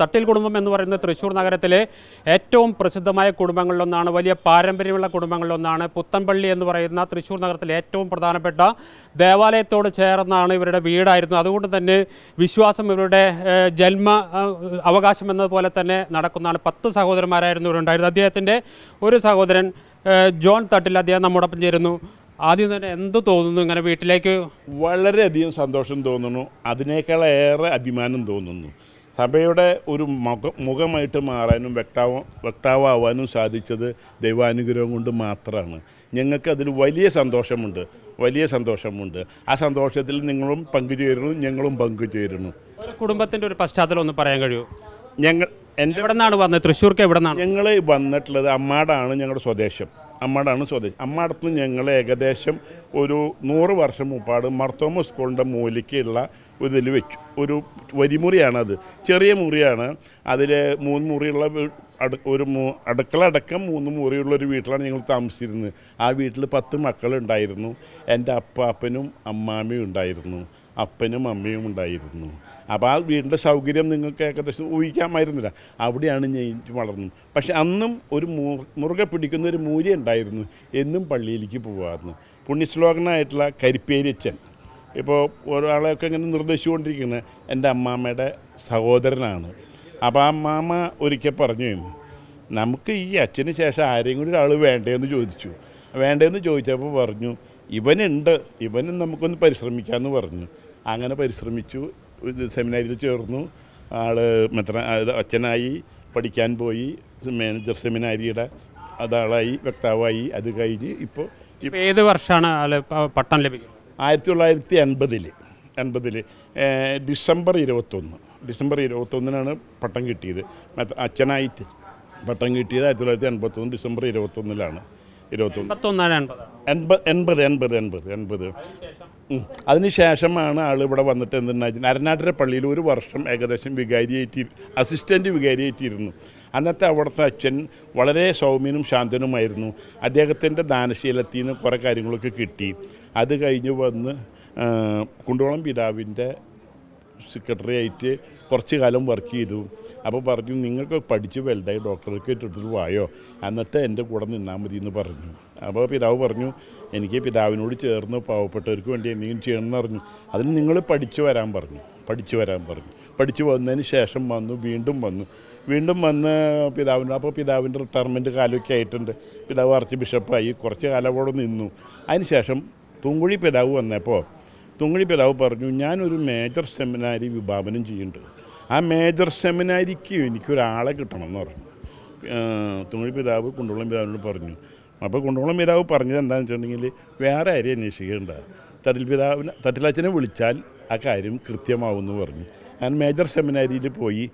തട്ടിൽ കുടുംബം എന്ന് പറയുന്നത് തൃശ്ശൂർ നഗരത്തിലെ ഏറ്റവും പ്രസിദ്ധമായ കുടുംബങ്ങളിലൊന്നാണ് വലിയ പാരമ്പര്യമുള്ള കുടുംബങ്ങളിലൊന്നാണ് പുത്തൻപള്ളി എന്ന് പറയുന്ന തൃശ്ശൂർ നഗരത്തിലെ ഏറ്റവും പ്രധാനപ്പെട്ട ദേവാലയത്തോട് ചേർന്നാണ് ഇവരുടെ വീടായിരുന്നു അതുകൊണ്ട് തന്നെ വിശ്വാസം ഇവരുടെ ജന്മ അവകാശം എന്നതുപോലെ തന്നെ നടക്കുന്നതാണ് പത്ത് സഹോദരന്മാരായിരുന്നു ഇവരുണ്ടായിരുന്നത് അദ്ദേഹത്തിൻ്റെ ഒരു സഹോദരൻ ജോൺ തട്ടിൽ അദ്ദേഹം നമ്മോടൊപ്പം ചേരുന്നു ആദ്യം തന്നെ എന്ത് തോന്നുന്നു ഇങ്ങനെ വീട്ടിലേക്ക് വളരെയധികം സന്തോഷം തോന്നുന്നു അതിനേക്കാളേറെ അഭിമാനം തോന്നുന്നു സഭയുടെ ഒരു മുഖ മുഖമായിട്ട് മാറാനും വ്യക്താവ വ്യക്താവാനും സാധിച്ചത് ദൈവാനുഗ്രഹം കൊണ്ട് മാത്രമാണ് ഞങ്ങൾക്ക് അതിൽ വലിയ സന്തോഷമുണ്ട് വലിയ സന്തോഷമുണ്ട് ആ സന്തോഷത്തിൽ നിങ്ങളും പങ്കുചേരുന്നു ഞങ്ങളും പങ്കുചേരുന്നു കുടുംബത്തിൻ്റെ ഒരു പശ്ചാത്തലം ഒന്ന് പറയാൻ കഴിയൂ ഞങ്ങൾ എൻ്റെ എവിടെ നിന്നാണ് വന്നത് തൃശ്ശൂർക്ക് എവിടെ നിന്നാണ് ഞങ്ങൾ വന്നിട്ടുള്ളത് അമ്മാടാണ് ഞങ്ങളുടെ സ്വദേശം അമ്മാടാണ് സ്വദേശം അമ്മാടത്ത് ഞങ്ങൾ ഏകദേശം ഒരു നൂറ് വർഷം മുപ്പാട് മർത്തോമ സ്കൂളിൻ്റെ മൂലിക്കുള്ള ഒരു ഇതിൽ വെച്ചു ഒരു വരിമുറിയാണത് ചെറിയ മുറിയാണ് അതിൽ മൂന്ന് മുറിയുള്ള ഒരു അടുക്കള അടക്കം മൂന്ന് മുറിയുള്ള ഒരു വീട്ടിലാണ് ഞങ്ങൾ താമസിച്ചിരുന്നത് ആ വീട്ടിൽ പത്ത് മക്കളുണ്ടായിരുന്നു എൻ്റെ അപ്പാപ്പനും അമ്മാമ്മയും ഉണ്ടായിരുന്നു അപ്പനും അമ്മയും ഉണ്ടായിരുന്നു അപ്പോൾ ആ വീടിൻ്റെ സൗകര്യം നിങ്ങൾക്ക് ഏകദേശം ഊഹിക്കാമായിരുന്നില്ല അവിടെയാണ് ഞാൻ വളർന്നത് പക്ഷെ അന്നും ഒരു മുറുകെ പിടിക്കുന്ന ഒരു മൂല്യം ഉണ്ടായിരുന്നു എന്നും പള്ളിയിലേക്ക് പോകാമായിരുന്നു പുണ്യശ്ലോകനായിട്ടുള്ള കരിപ്പേരിച്ചൻ ഇപ്പോൾ ഒരാളെയൊക്കെ ഇങ്ങനെ നിർദ്ദേശിച്ചുകൊണ്ടിരിക്കുന്നത് എൻ്റെ അമ്മാമ്മയുടെ സഹോദരനാണ് അപ്പോൾ ആ അമ്മാമ്മ ഒരിക്കൽ പറഞ്ഞു നമുക്ക് ഈ അച്ഛന് ശേഷം ആരെയും കൂടി ഒരാൾ വേണ്ടേന്ന് ചോദിച്ചു വേണ്ടേന്ന് ചോദിച്ചപ്പോൾ പറഞ്ഞു ഇവനുണ്ട് ഇവനും നമുക്കൊന്ന് പരിശ്രമിക്കാമെന്ന് പറഞ്ഞു അങ്ങനെ പരിശ്രമിച്ചു സെമിനാരിൽ ചേർന്നു ആൾ മെത്ര അച്ഛനായി പഠിക്കാൻ പോയി മാനേജർ സെമിനാരിയുടെ അതാളായി വക്താവായി അത് കഴിഞ്ഞ് ഇപ്പോൾ ഏത് വർഷമാണ് പട്ടം ലഭിക്കുന്നത് ആയിരത്തി തൊള്ളായിരത്തി എൺപതിൽ എൺപതിൽ ഡിസംബർ ഇരുപത്തൊന്ന് ഡിസംബർ ഇരുപത്തൊന്നിനാണ് പട്ടം കിട്ടിയത് അച്ഛനായിട്ട് പട്ടം കിട്ടിയത് ആയിരത്തി തൊള്ളായിരത്തി എൺപത്തൊന്ന് ഡിസംബർ ഇരുപത്തൊന്നിലാണ് ഇരുപത്തൊന്ന് എൺപത് എൺപത് എൺപത് എൺപത് എൺപത് ശേഷമാണ് ആൾ ഇവിടെ വന്നിട്ട് എന്തുണ്ടായി അരനാട്ടര പള്ളിയിൽ ഒരു വർഷം ഏകദേശം വികാരിയായിട്ട് അസിസ്റ്റൻറ്റ് വികാരിയായിട്ടിരുന്നു അന്നത്തെ അവിടുത്തെ അച്ഛൻ വളരെ സൗമ്യനും ശാന്തനുമായിരുന്നു അദ്ദേഹത്തിൻ്റെ ദാനശീലത്തിൽ നിന്ന് കുറേ കാര്യങ്ങളൊക്കെ കിട്ടി അത് കഴിഞ്ഞ് വന്ന് കുണ്ടോളം പിതാവിൻ്റെ സെക്രട്ടറി ആയിട്ട് കുറച്ച് കാലം വർക്ക് ചെയ്തു അപ്പോൾ പറഞ്ഞു നിങ്ങൾക്ക് പഠിച്ച് വലുതായി ഡോക്ടർക്ക് എടുത്തിട്ട് വായോ എന്നിട്ട് എൻ്റെ കൂടെ നിന്നാൽ മതി എന്ന് പറഞ്ഞു അപ്പോൾ പിതാവ് പറഞ്ഞു എനിക്ക് പിതാവിനോട് ചേർന്ന് പാവപ്പെട്ടവർക്ക് വേണ്ടി എന്തെങ്കിലും ചെയ്യണമെന്ന് പറഞ്ഞു അതിന് നിങ്ങൾ പഠിച്ചു വരാൻ പറഞ്ഞു പഠിച്ചു വരാൻ പറഞ്ഞു പഠിച്ചു വന്നതിന് ശേഷം വന്നു വീണ്ടും വന്നു വീണ്ടും വന്ന് പിതാവിൻ്റെ അപ്പോൾ പിതാവിൻ്റെ റിട്ടയർമെൻറ്റ് കാലമൊക്കെ ആയിട്ടുണ്ട് പിതാവ് ആർച്ച് ബിഷപ്പായി കുറച്ച് കാലം അവിടെ നിന്നു അതിനുശേഷം തുങ്കുഴി പിതാവ് വന്നപ്പോൾ തുങ്കുഴി പിതാവ് പറഞ്ഞു ഞാനൊരു മേജർ സെമിനാരി വിഭാവനം ചെയ്യുന്നുണ്ട് ആ മേജർ സെമിനാരിക്ക് എനിക്കൊരാളെ കിട്ടണം എന്ന് പറഞ്ഞു തുങ്കുഴി പിതാവ് കുണ്ടോളം പിതാവിനോട് പറഞ്ഞു അപ്പോൾ കുണ്ടോളം പിതാവ് പറഞ്ഞത് എന്താണെന്ന് വെച്ചിട്ടുണ്ടെങ്കിൽ വേറെ ആരെയും അന്വേഷിക്കേണ്ട തട്ടിൽ പിതാവിനെ തട്ടിലച്ഛനെ വിളിച്ചാൽ ആ കാര്യം കൃത്യമാവുമെന്ന് പറഞ്ഞു ഞാൻ മേജർ സെമിനാരിയിൽ പോയി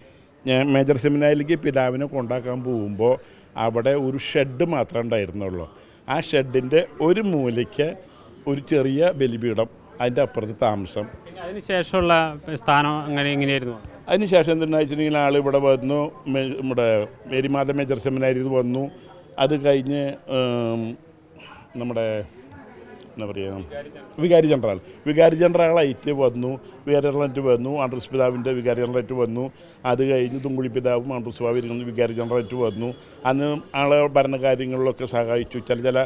ഞാൻ മേജർ സെമിനാരിയിലേക്ക് പിതാവിനെ കൊണ്ടാക്കാൻ പോകുമ്പോൾ അവിടെ ഒരു ഷെഡ് മാത്രമേ ഉണ്ടായിരുന്നുള്ളൂ ആ ഷെഡിൻ്റെ ഒരു മൂലയ്ക്ക് ഒരു ചെറിയ ബലിപീഠം അതിൻ്റെ അപ്പുറത്ത് താമസം അതിനുശേഷമുള്ള സ്ഥാനം അങ്ങനെ എങ്ങനെയായിരുന്നു അതിനുശേഷം എന്താണെന്ന് വെച്ചിട്ടുണ്ടെങ്കിൽ ആൾ ഇവിടെ വന്നു നമ്മുടെ മേരിമാത മേജർ സെമിനാരിയിൽ വന്നു അത് കഴിഞ്ഞ് നമ്മുടെ എന്താ പറയുക വികാരി ജനറൽ വികാരി ജനറലായിട്ട് വന്നു വേരലായിട്ട് വന്നു ആൻഡ്രസ് പിതാവിൻ്റെ വികാരി ജനറലായിട്ട് വന്നു അത് കഴിഞ്ഞ് തുമ്പുളി പിതാവും ആൻഡ്രസ് പിതാവ് വികാരി ജനറലായിട്ട് വന്നു അന്ന് ആളെ ഭരണകാര്യങ്ങളിലൊക്കെ സഹായിച്ചു ചില ചില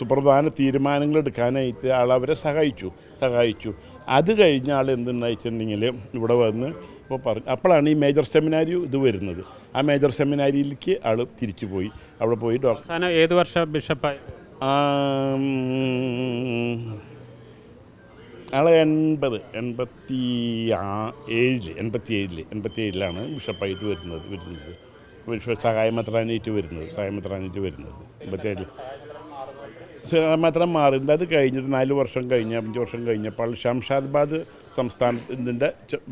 സുപ്രധാന തീരുമാനങ്ങൾ എടുക്കാനായിട്ട് ആളവരെ സഹായിച്ചു സഹായിച്ചു അത് കഴിഞ്ഞ ആൾ എന്തുണ്ടായിട്ടുണ്ടെങ്കിൽ ഇവിടെ വന്ന് ഇപ്പോൾ പറഞ്ഞു അപ്പോഴാണ് ഈ മേജർ സെമിനാരി ഇത് വരുന്നത് ആ മേജർ സെമിനാരിയിലേക്ക് ആൾ തിരിച്ചു പോയി അവിടെ പോയി ഡോക്ടർ ഏത് വർഷം ബിഷപ്പായി ആളെ എൺപത് എൺപത്തി ആ ഏഴില് എൺപത്തി ഏഴില് എൺപത്തി ഏഴിലാണ് ബിഷപ്പായിട്ട് വരുന്നത് വരുന്നത് ബിഷപ്പ് സഹായമത്രാനായിട്ട് വരുന്നത് സഹായമത്രാനായിട്ട് വരുന്നത് എൺപത്തി ഏഴില് മാത്രം മാറുന്നത് അത് കഴിഞ്ഞിട്ട് നാല് വർഷം കഴിഞ്ഞ അഞ്ച് വർഷം കഴിഞ്ഞപ്പോൾ ഷംഷാദ്ബാദ് സംസ്ഥാനത്തിൻ്റെ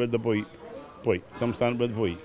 ഇത് പോയി പോയി സംസ്ഥാനത്ത് പോയി